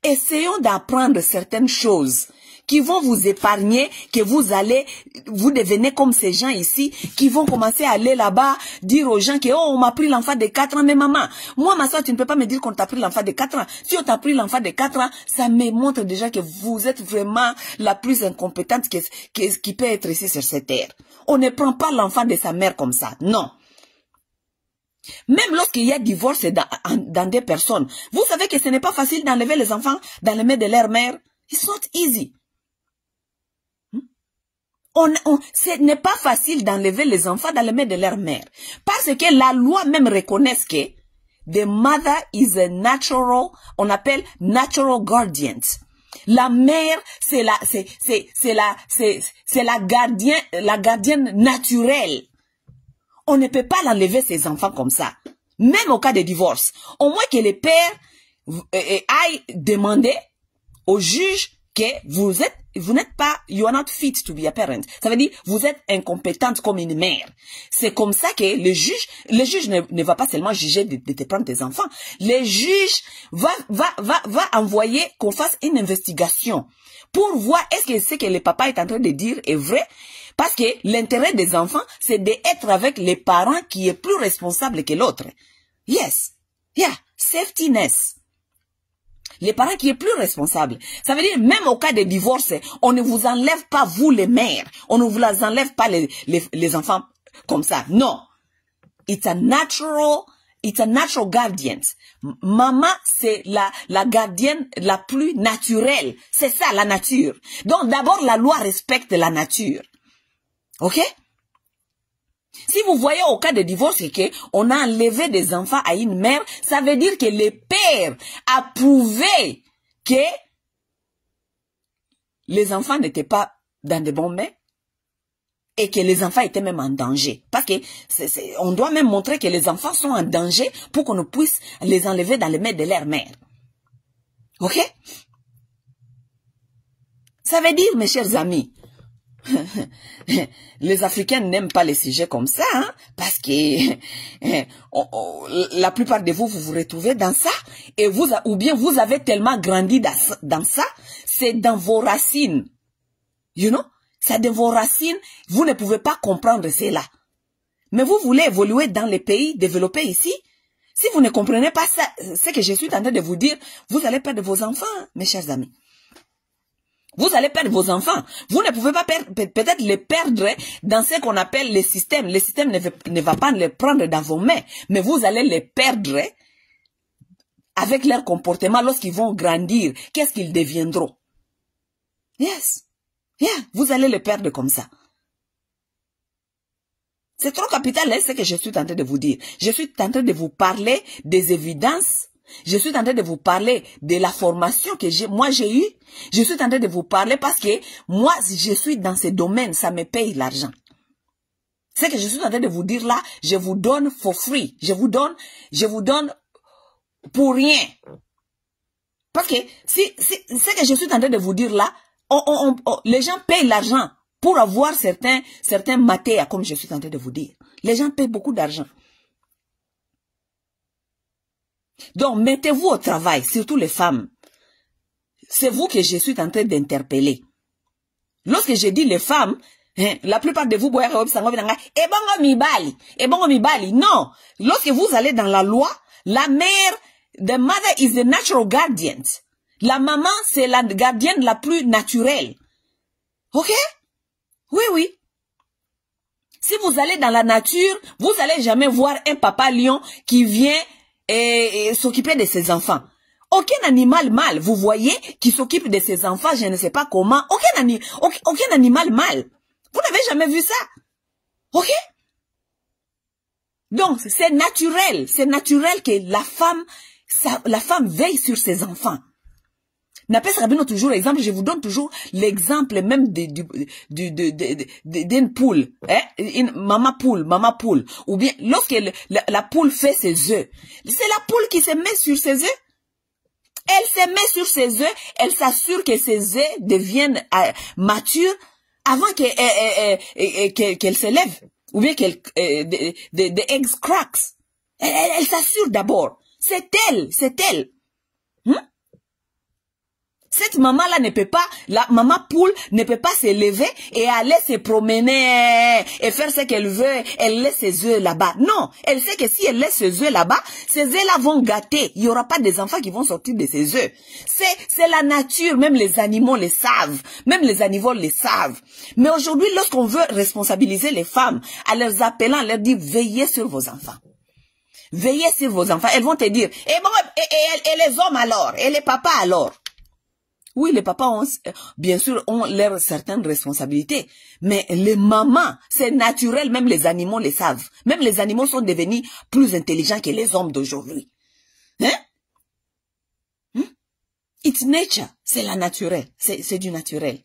Essayons d'apprendre certaines choses qui vont vous épargner, que vous allez, vous devenez comme ces gens ici, qui vont commencer à aller là-bas, dire aux gens que, oh, on m'a pris l'enfant de 4 ans, mais maman, moi, ma soeur, tu ne peux pas me dire qu'on t'a pris l'enfant de 4 ans. Si on t'a pris l'enfant de 4 ans, ça me montre déjà que vous êtes vraiment la plus incompétente qui, peut être ici sur cette terre. On ne prend pas l'enfant de sa mère comme ça, non. Même lorsqu'il y a divorce dans, dans, des personnes, vous savez que ce n'est pas facile d'enlever les enfants dans les mains de leur mère. It's not easy on, ce n'est pas facile d'enlever les enfants dans les mains de leur mère. Parce que la loi même reconnaît que the mother is a natural, on appelle natural guardian. La mère, c'est la, c'est, c'est, c'est la, c'est, c'est la gardien, la gardienne naturelle. On ne peut pas l'enlever ses enfants comme ça. Même au cas de divorce. Au moins que les pères euh, euh, aillent demander au juge que vous êtes vous n'êtes pas, you are not fit to be a parent. Ça veut dire, vous êtes incompétente comme une mère. C'est comme ça que le juge, le juge ne, va pas seulement juger de, te prendre tes enfants. Le juge va, va, va, va envoyer qu'on fasse une investigation pour voir est-ce que ce que le papa est en train de dire est vrai. Parce que l'intérêt des enfants, c'est d'être avec les parents qui est plus responsable que l'autre. Yes. Yeah. Safetyness les parents qui est plus responsable. Ça veut dire, même au cas de divorce, on ne vous enlève pas, vous les mères, on ne vous enlève pas les, les, enfants comme ça. Non. It's a natural It's a natural guardian. Maman, c'est la, la gardienne la plus naturelle. C'est ça, la nature. Donc, d'abord, la loi respecte la nature. OK si vous voyez au cas de divorce que on a enlevé des enfants à une mère, ça veut dire que le père a prouvé que les enfants n'étaient pas dans de bons mains et que les enfants étaient même en danger. Parce que on doit même montrer que les enfants sont en danger pour qu'on puisse les enlever dans les mains de leur mère. Ok Ça veut dire, mes chers amis, <laughs> les Africains n'aiment pas les sujets comme ça, hein, parce que <laughs> la plupart de vous, vous vous retrouvez dans ça, et vous, ou bien vous avez tellement grandi dans, ça, c'est dans vos racines. You know? C'est dans vos racines, vous ne pouvez pas comprendre cela. Mais vous voulez évoluer dans les pays développés ici? Si vous ne comprenez pas ça, ce que je suis en train de vous dire, vous allez perdre vos enfants, mes chers amis. Vous allez perdre vos enfants. Vous ne pouvez pas peut-être les perdre dans ce qu'on appelle le système. Le système ne, va pas les prendre dans vos mains, mais vous allez les perdre avec leur comportement lorsqu'ils vont grandir. Qu'est-ce qu'ils deviendront? Yes. Vous allez les perdre comme ça. C'est trop capital, c'est hein, ce que je suis en train de vous dire. Je suis en train de vous parler des évidences je suis en train de vous parler de la formation que moi j'ai eue. Je suis en train de vous parler parce que moi, je suis dans ce domaine, ça me paye l'argent. Ce que je suis en train de vous dire là, je vous donne for free. Je vous donne, je vous donne pour rien. Parce que si, ce que je suis en train de vous dire là, les gens payent l'argent pour avoir certains, certains comme je suis en train de vous dire. Les gens payent beaucoup d'argent. Donc, mettez-vous au travail, surtout les femmes. C'est vous que je suis en train d'interpeller. Lorsque je dis les femmes, hein, la plupart de vous, non. Lorsque vous allez dans la loi, la mère, the mother is the natural guardian. La maman, c'est la gardienne la plus naturelle. Ok? Oui, oui. Si vous allez dans la nature, vous allez jamais voir un papa lion qui vient et, s'occuper de ses enfants. Aucun animal mâle, vous voyez, qui s'occupe de ses enfants, je ne sais pas comment. Aucun, aucun, animal mâle. Vous n'avez jamais vu ça. OK Donc, c'est naturel. C'est naturel que la femme, la femme veille sur ses enfants ça Rabino, toujours l'exemple, je vous donne toujours l'exemple même d'une poule, hein? une maman poule, maman poule. Ou bien, lorsque la, poule fait ses œufs, c'est la poule qui se met sur ses œufs. Elle se met sur ses œufs, elle s'assure que ses œufs deviennent euh, matures avant euh, euh, qu'elle euh, Ou bien qu'elle, des eggs cracks. elle s'assure d'abord. C'est elle, c'est elle. Cette maman-là ne peut pas, la maman poule ne peut pas se lever et aller se promener et faire ce qu'elle veut. Elle laisse ses œufs là-bas. Non, elle sait que si elle laisse ses œufs là-bas, ses œufs-là vont gâter. Il n'y aura pas des enfants qui vont sortir de ses œufs. C'est la nature, même les animaux le savent, même les animaux le savent. Mais aujourd'hui, lorsqu'on veut responsabiliser les femmes, à leurs appelant, leur dire veillez sur vos enfants. Veillez sur vos enfants. Elles vont te dire, eh, et, bon, et les hommes alors, et les papas alors. Oui, les papas ont, bien sûr, ont leurs certaines responsabilités. Mais les mamans, c'est naturel, même les animaux les savent. Même les animaux sont devenus plus intelligents que les hommes d'aujourd'hui. Hein? hein? It's nature, c'est la naturelle, c'est du naturel.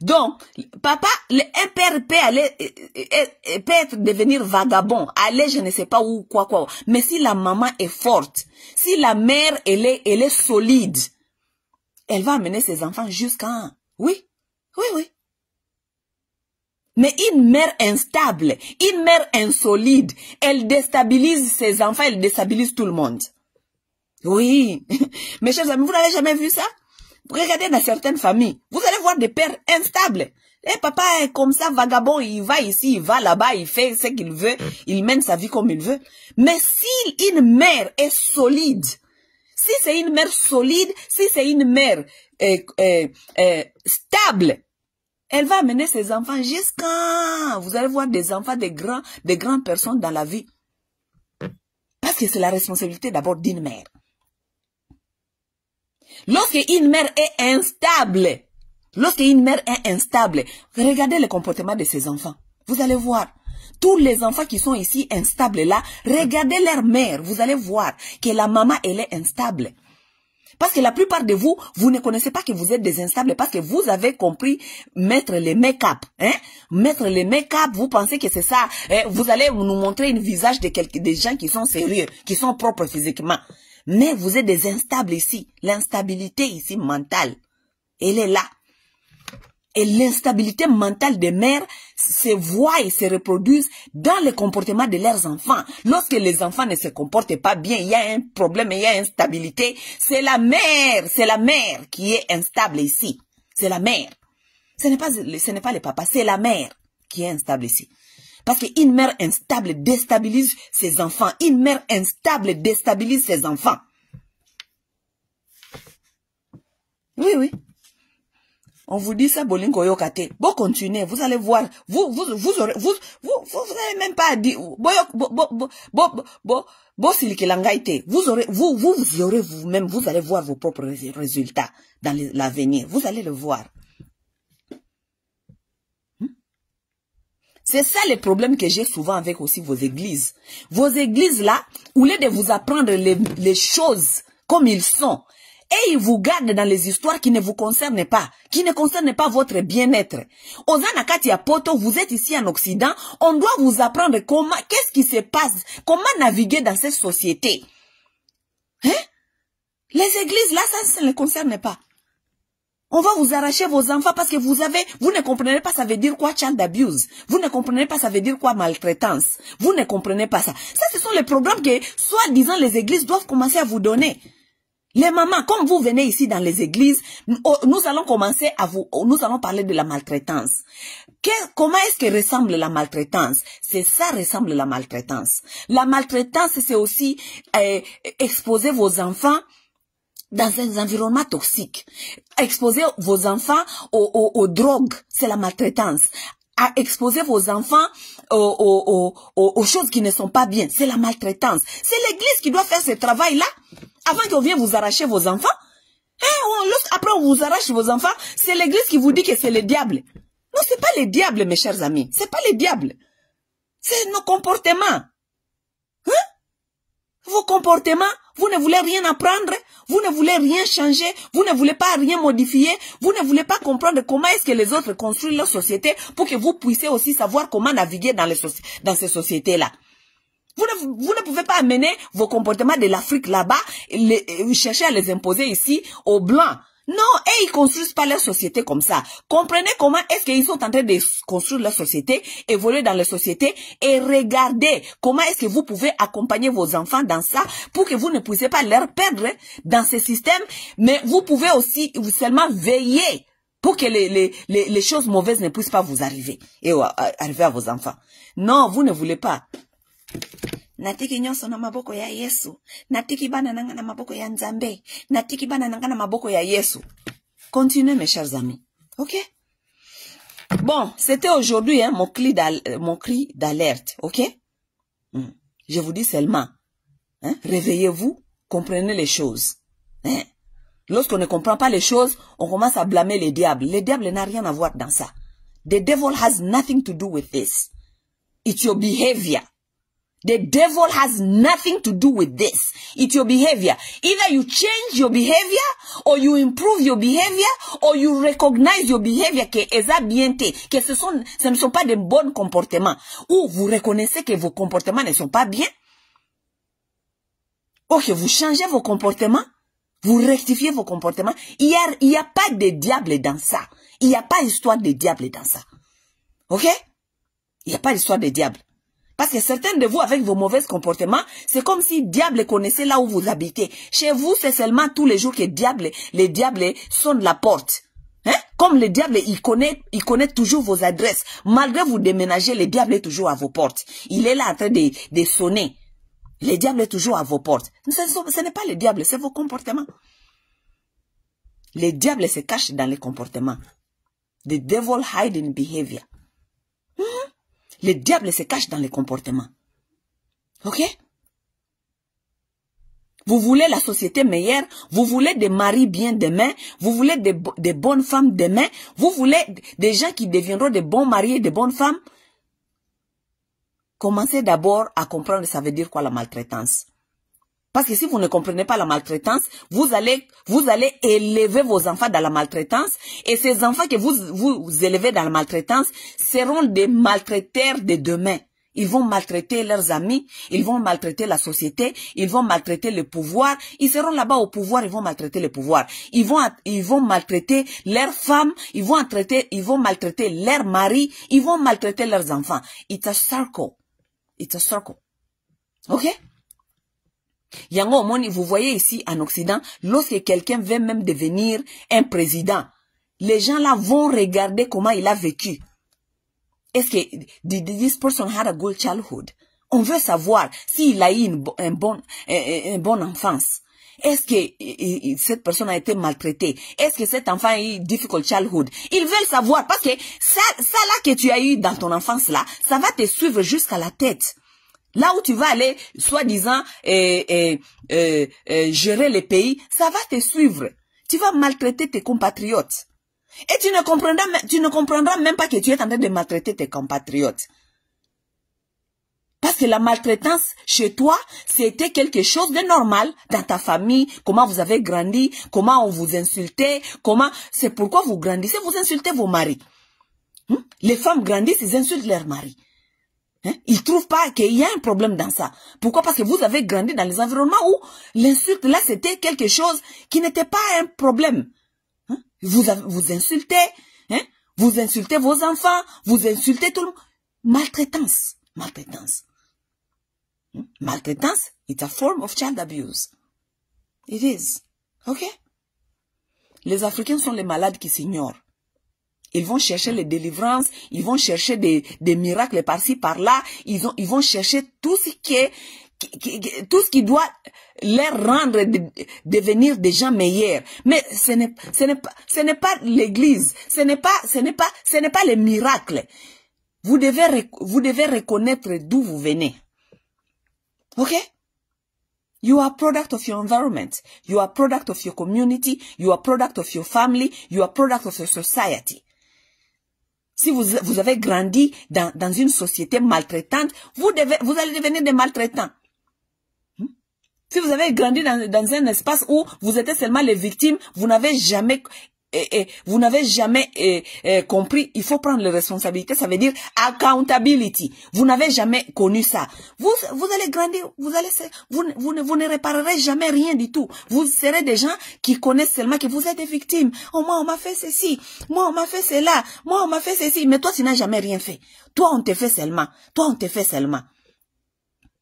Donc, papa, un père peut aller, euh, euh, euh, peut devenir vagabond, aller je ne sais pas où, quoi, quoi. Mais si la maman est forte, si la mère, elle est, elle est solide, elle va amener ses enfants jusqu'à... Oui, oui, oui. Mais une mère instable, une mère insolide, elle déstabilise ses enfants, elle déstabilise tout le monde. Oui. <laughs> Mes chers amis, vous n'avez jamais vu ça Regardez dans certaines familles, vous allez voir des pères instables. Et eh, papa est comme ça, vagabond, il va ici, il va là-bas, il fait ce qu'il veut, mm. il mène sa vie comme il veut. Mais si une mère est solide, si c'est une mère solide, si c'est une mère euh, euh, euh, stable, elle va amener ses enfants jusqu'à... Vous allez voir des enfants, des grands, des grandes personnes dans la vie. Mm. Parce que c'est la responsabilité d'abord d'une mère. Lorsque une mère est instable, lorsque une mère est instable, regardez le comportement de ses enfants. Vous allez voir. Tous les enfants qui sont ici instables là, regardez leur mère. Vous allez voir que la maman, elle est instable. Parce que la plupart de vous, vous ne connaissez pas que vous êtes des instables parce que vous avez compris mettre les make-up. Hein? Mettre les make-up, vous pensez que c'est ça. Hein? Vous allez nous montrer une visage de quelques, des gens qui sont sérieux, qui sont propres physiquement. Mais vous êtes des instables ici. L'instabilité ici mentale, elle est là. Et l'instabilité mentale des mères se voit et se reproduit dans le comportement de leurs enfants. Lorsque les enfants ne se comportent pas bien, il y a un problème, il y a instabilité. C'est la mère, c'est la mère qui est instable ici. C'est la mère. Ce n'est pas, ce n'est pas le papa, c'est la mère qui est instable ici. Parce qu'une mère instable déstabilise ses enfants. Une mère instable déstabilise ses enfants. Oui, oui. On vous dit ça, Bolingo Yokate. Bon, continuez, vous allez voir. Vous, vous, vous aurez, vous, vous, vous n'avez même pas dit, vous aurez, vous, vous aurez vous-même, vous allez voir vos propres résultats dans l'avenir. Vous allez le voir. C'est ça le problème que j'ai souvent avec aussi vos églises. Vos églises là, au lieu de vous apprendre les, choses comme ils sont, et ils vous gardent dans les histoires qui ne vous concernent pas, qui ne concernent pas votre bien-être. Osana Katia Poto, vous êtes ici en Occident, on doit vous apprendre comment, qu'est-ce qui se passe, comment naviguer dans cette société. Hein? Les églises, là, ça, ça ne les concerne pas. On va vous arracher vos enfants parce que vous avez, vous ne comprenez pas ça veut dire quoi child abuse. Vous ne comprenez pas ça veut dire quoi maltraitance. Vous ne comprenez pas ça. Ça, ce sont les problèmes que, soi-disant, les églises doivent commencer à vous donner. Les mamans, comme vous venez ici dans les églises, nous oh, allons commencer à vous, oh, nous allons parler de la maltraitance. comment est-ce que ressemble la maltraitance C'est ça ressemble la maltraitance. La maltraitance, c'est aussi euh, exposer vos enfants dans un environnement toxique. Exposer vos enfants aux, aux, drogues, c'est la maltraitance. À exposer vos enfants aux, aux, choses qui ne sont pas bien, c'est la maltraitance. C'est l'Église qui doit faire ce travail-là avant qu'on vienne vous arracher vos enfants. Hein, on, après, on vous arrache vos enfants. C'est l'Église qui vous dit que c'est le diable. Non, c'est pas le diable, mes chers amis. C'est pas le diable. C'est nos comportements. Hein? Vos comportements, vous ne voulez rien apprendre. Vous ne voulez rien changer, vous ne voulez pas rien modifier, vous ne voulez pas comprendre comment est-ce que les autres construisent leur société pour que vous puissiez aussi savoir comment naviguer dans, les dans ces sociétés-là. Vous ne, vous ne, pouvez pas amener vos comportements de l'Afrique là-bas, et chercher à les imposer ici aux Blancs. Non, et ils construisent pas leur société comme ça. Comprenez comment est-ce qu'ils sont en train de construire leur société, évoluer dans la société et regardez comment est-ce que vous pouvez accompagner vos enfants dans ça pour que vous ne puissiez pas leur perdre dans ce système, mais vous pouvez aussi seulement veiller pour que les, choses mauvaises ne puissent pas vous arriver et euh, arriver à vos enfants. Non, vous ne voulez pas natiki nyonso na maboko ya yesu natiki bana nanga na maboko ya nzambe natiki bana nanga na maboko ya yesu continue mes chers amis ok bon c'était aujourd'hui hein, mon, mon cri d'alerte ok hmm. je vous dis seulement hein, réveillez-vous comprenez les choses hein? Lorsqu'on ne comprend pas les choses, on commence à blâmer les diables. Les diables n'a rien à voir dans ça. The devil has nothing to do with this. It's your behavior. The devil has nothing to do with this. It's your behavior. Either you change your behavior or you improve your behavior or you recognize your behavior que est bienté, que ce, sont, ce ne sont pas des bons comportements ou vous reconnaissez que vos comportements ne sont pas bien Ok, vous changez vos comportements, vous rectifiez vos comportements. Il n'y a, y a pas de diable dans ça. Il n'y a pas d'histoire de diable dans ça. OK Il n'y a pas d'histoire de diable. Parce que certains de vous, avec vos mauvais comportements, c'est comme si diable connaissait là où vous habitez. Chez vous, c'est seulement tous les jours que diable, les diables sonnent la porte. Hein? Comme le diable, il connaît, il connaît toujours vos adresses. Malgré vous déménager, le diable est toujours à vos portes. Il est là en train de, sonner. Le diable est toujours à vos portes. ce, n'est pas le diable, c'est vos comportements. Le diable se cache dans les comportements. The devil hide in behavior. Hein? Le diable se cache dans les comportements. OK Vous voulez la société meilleure, vous voulez des maris bien demain, vous voulez des, bonnes femmes demain, vous voulez des gens qui deviendront des bons mariés, et des bonnes femmes. Commencez d'abord à comprendre ça veut dire quoi la maltraitance. Parce que si vous ne comprenez pas la maltraitance, vous allez, vous allez élever vos enfants dans la maltraitance. Et ces enfants que vous, vous élevez dans la maltraitance seront des maltraiteurs de demain. Ils vont maltraiter leurs amis, ils vont maltraiter la société, ils vont maltraiter le pouvoir. Ils seront là-bas au pouvoir, ils vont maltraiter le pouvoir. Ils vont, ils vont maltraiter leurs femmes, ils vont, traiter, ils vont maltraiter leurs maris, ils vont maltraiter leurs enfants. It's a circle. It's a circle. OK? Yango Omoni, vous voyez ici en Occident, lorsque quelqu'un veut même devenir un président, les gens là vont regarder comment il a vécu. Est-ce que did this person had a good childhood? On veut savoir s'il a eu une, un bon, un, bonne enfance. Est-ce que cette personne a été maltraitée? Est-ce que cet enfant a eu difficult childhood? Ils veulent savoir parce que ça, ça là que tu as eu dans ton enfance là, ça va te suivre jusqu'à la tête. Là où tu vas aller, soi-disant, euh, euh, euh, gérer le pays, ça va te suivre. Tu vas maltraiter tes compatriotes. Et tu ne comprendras, tu ne comprendras même pas que tu es en train de maltraiter tes compatriotes. Parce que la maltraitance chez toi, c'était quelque chose de normal dans ta famille, comment vous avez grandi, comment on vous insultait, comment... C'est pourquoi vous grandissez, vous insultez vos maris. Hmm? Les femmes grandissent, ils insultent leurs maris. Hein? Ils trouvent pas qu'il y a un problème dans ça. Pourquoi Parce que vous avez grandi dans les environnements où l'insulte, là, c'était quelque chose qui n'était pas un problème. Hein? Vous, insultez, hein? vous insultez vos enfants, vous insultez tout le monde. Maltraitance, maltraitance. Hein? Maltraitance, it's a form of child abuse. It is. OK Les Africains sont les malades qui s'ignorent. Ils vont chercher les délivrances, ils vont chercher des, des miracles par-ci, par-là, ils, ont, ils vont chercher tout ce qui est tout ce qui doit leur rendre devenir des gens meilleurs. Mais ce n'est ce n'est pas ce n'est pas l'église, ce n'est pas ce n'est pas ce n'est pas les miracles. Vous devez vous devez reconnaître d'où vous venez. OK? You are product of your environment. You are product of your community. You are product of your family. You are product of your society. Si vous, avez grandi dans, une société maltraitante, vous, devez, vous allez devenir des maltraitants. Hmm? Si vous avez grandi dans, dans, un espace où vous étiez seulement les victimes, vous n'avez jamais et, vous n'avez jamais euh, euh, compris, il faut prendre les responsabilités, ça veut dire accountability. Vous n'avez jamais connu ça. Vous, vous allez grandir, vous allez, vous, vous, ne, vous ne réparerez jamais rien du tout. Vous serez des gens qui connaissent seulement que vous êtes des victimes. Oh, moi, on m'a fait ceci. Moi, on m'a fait cela. Moi, on m'a fait ceci. Mais toi, tu n'as jamais rien fait. Toi, on te fait seulement. Toi, on te fait seulement.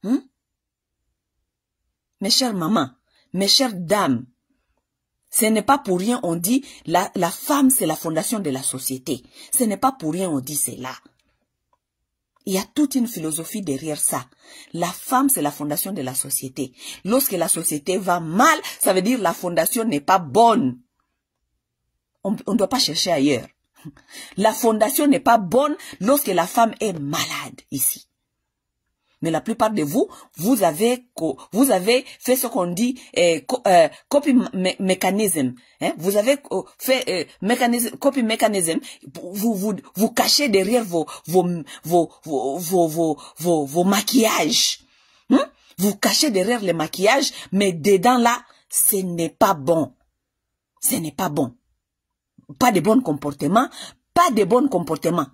Hmm? Mes chères mamans, mes chères dames, ce n'est pas pour rien, on dit, la, la femme, c'est la fondation de la société. Ce n'est pas pour rien, on dit cela. Il y a toute une philosophie derrière ça. La femme, c'est la fondation de la société. Lorsque la société va mal, ça veut dire la fondation n'est pas bonne. On ne doit pas chercher ailleurs. La fondation n'est pas bonne lorsque la femme est malade ici. Mais la plupart de vous, vous avez, vous avez fait ce qu'on dit eh, eh, copy mécanisme. Hein. Vous avez oh, fait eh, mécanisme, copy mécanisme. Vous, vous, vous cachez derrière vos, vos, vos, vos, vos, vos, maquillages. Hein. Vous cachez derrière les maquillages, mais dedans là, ce n'est pas bon. Ce n'est pas bon. Pas de bon comportement, pas de bon comportement.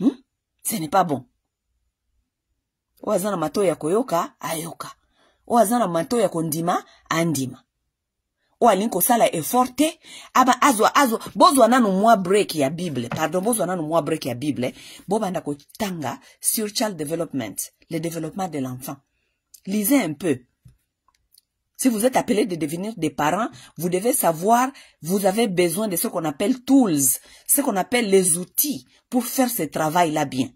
Hein. Ce n'est pas bon. Wazana matoya koyoka ayoka Wazana à kondima andima oyo sala eforte. Ah aba azwa azwa bozwa nanu mwa break ya bible pardon bozwa nanu mwa break ya bible bobanda kotanga sur child development le développement de l'enfant lisez un peu Si vous êtes appelé de devenir des parents, vous devez savoir, vous avez besoin de ce qu'on appelle tools, ce qu'on appelle les outils pour faire ce travail-là bien.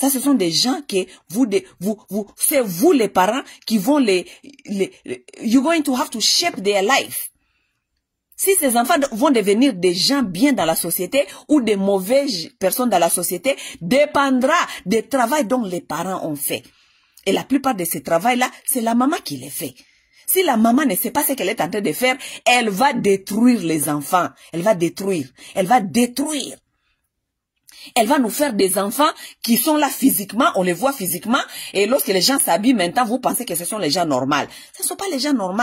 Ça, ce sont des gens que vous, vous, vous, c'est vous les parents qui vont les, les, you're going to have to shape their life. Si ces enfants vont devenir des gens bien dans la société ou des mauvaises personnes dans la société, dépendra des travail dont les parents ont fait. Et la plupart de ces travails là c'est la maman qui les fait. Si la maman ne sait pas ce qu'elle est en train de faire, elle va détruire les enfants. Elle va détruire. Elle va détruire. Elle va nous faire des enfants qui sont là physiquement, on les voit physiquement. Et lorsque les gens s'habillent maintenant, vous pensez que ce sont les gens normaux. Ce ne sont pas les gens normaux.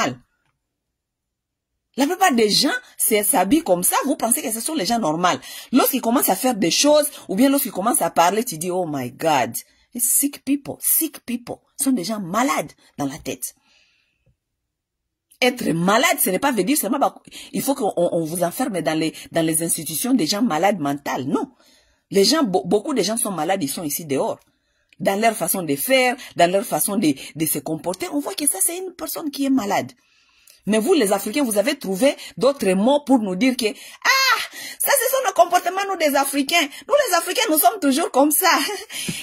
La plupart des gens s'habillent comme ça, vous pensez que ce sont les gens normaux. Lorsqu'ils commencent à faire des choses, ou bien lorsqu'ils commencent à parler, tu dis, oh my God, sick people, sick people, Ce sont des gens malades dans la tête. Être malade, ce n'est pas veut dire seulement, bah, il faut qu'on vous enferme dans les, dans les institutions des gens malades mentales. Non, les gens, beaucoup de gens sont malades, ils sont ici dehors. Dans leur façon de faire, dans leur façon de, de se comporter, on voit que ça, c'est une personne qui est malade. Mais vous, les Africains, vous avez trouvé d'autres mots pour nous dire que, ah, ça, ce sont nos comportements, nous, des Africains. Nous, les Africains, nous sommes toujours comme ça. <laughs>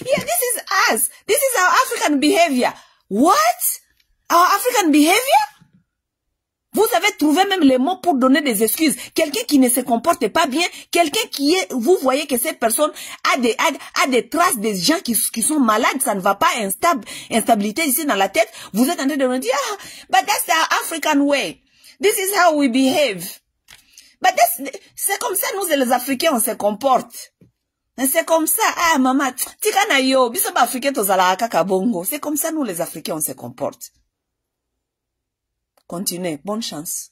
yeah, this is us. This is our African behavior. What? Our African behavior? Vous avez trouvé même les mots pour donner des excuses. Quelqu'un qui ne se comporte pas bien, quelqu'un qui est, vous voyez que cette personne a des, a, des traces des gens qui, qui, sont malades, ça ne va pas, instable, instabilité ici dans la tête. Vous êtes en train de me dire, ah, but that's the African way. This is how we behave. But c'est comme ça, nous, les Africains, on se comporte. C'est comme ça, ah, maman, na yo, biso ba Africains C'est comme ça, nous, les Africains, on se comporte. Continuez. Bonne chance.